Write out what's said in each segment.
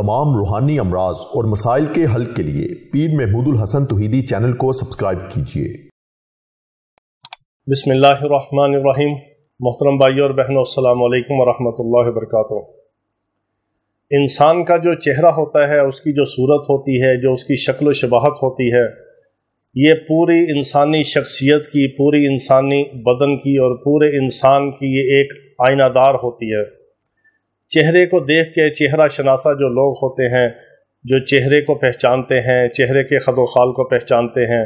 तमाम रूहानी अमराज और मसाइल के हल के लिए पीर महमूद हसन तुहीदी चैनल को सब्सक्राइब कीजिए बसमीम मोहतरम भाई और बहनों अल्लाम वरहमल वर्क इंसान का जो चेहरा होता है उसकी जो सूरत होती है जो उसकी शक्ल शबाहत होती है ये पूरी इंसानी शख्सियत की पूरी इंसानी बदन की और पूरे इंसान की ये एक आयनादार होती है चेहरे को देख के चेहरा शनासा जो लोग होते हैं जो चेहरे को पहचानते हैं चेहरे के खदो खाल को पहचानते हैं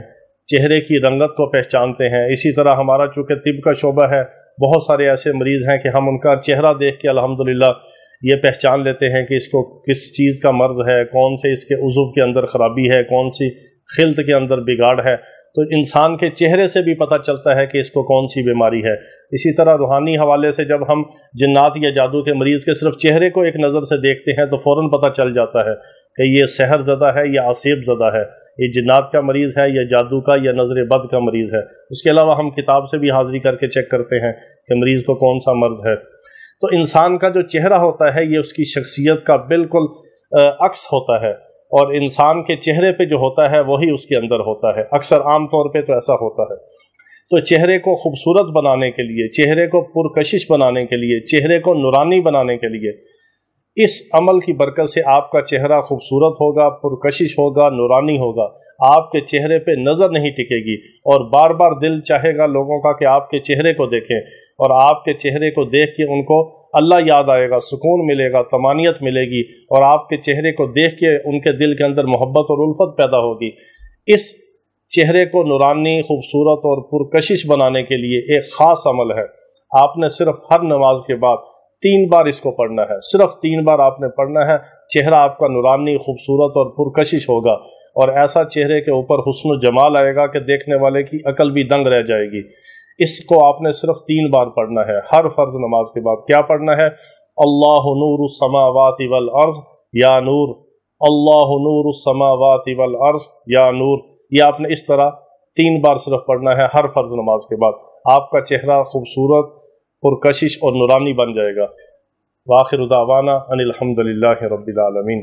चेहरे की रंगत को पहचानते हैं इसी तरह हमारा चूँकि तिब का शोबा है बहुत सारे ऐसे मरीज़ हैं कि हम उनका चेहरा देख के अलहमदिल्ला ये पहचान लेते हैं कि इसको किस चीज़ का मर्ज़ है कौन से इसके उज़ुव के अंदर ख़राबी है कौन सी खिल्त के अंदर बिगाड़ है तो इंसान के चेहरे से भी पता चलता है कि इसको कौन सी बीमारी है इसी तरह रूहानी हवाले से जब हम जन्नात या जादू के मरीज़ के सिर्फ चेहरे को एक नज़र से देखते हैं तो फ़ौर पता चल जाता है कि ये सहर ज़दा है या आसेब ज़दा है ये जन्ात का मरीज़ है या जादू का या नज़र बद का मरीज़ है उसके अलावा हम किताब से भी हाज़िरी करके चेक करते हैं कि मरीज़ को कौन सा मर्ज़ है तो इंसान का जो चेहरा होता है ये उसकी शख्सियत का बिल्कुल अक्स होता है और इंसान के चेहरे पे जो होता है वही उसके अंदर होता है अक्सर आम तौर पे तो ऐसा होता है तो चेहरे को खूबसूरत बनाने के लिए चेहरे को पुरकशिश बनाने के लिए चेहरे को नुरानी बनाने के लिए इस अमल की बरकत से आपका चेहरा खूबसूरत होगा पुरकशिश होगा नुरानी होगा आपके चेहरे पे नज़र नहीं टिकेगी और बार बार दिल चाहेगा लोगों का कि आपके चेहरे को देखें और आपके चेहरे को देख के उनको अल्लाह याद आएगा सुकून मिलेगा तमानियत मिलेगी और आपके चेहरे को देख के उनके दिल के अंदर मोहब्बत और उल्फत पैदा होगी इस चेहरे को नुरानी खूबसूरत और पुरकशिश बनाने के लिए एक ख़ास अमल है आपने सिर्फ हर नमाज के बाद तीन बार इसको पढ़ना है सिर्फ तीन बार आपने पढ़ना है चेहरा आपका नुरानी खूबसूरत और पुरकशिश होगा और ऐसा चेहरे के ऊपर हुसन जमाल आएगा कि देखने वाले की अकल भी दंग रह जाएगी इसको आपने सिर्फ तीन बार पढ़ना है हर फर्ज नमाज के बाद क्या पढ़ना है अल्लाह नूर समावाति वल अर्ज या नूर अल्लाह नूर समावाति वल अर्ज या नूर ये आपने इस तरह तीन बार सिर्फ पढ़ना है हर फर्ज नमाज के बाद आपका चेहरा खूबसूरत पुरकशिश और नुरानी बन जाएगा वाखिर दावाना अनिलहमदिल्ला रबीआलमीन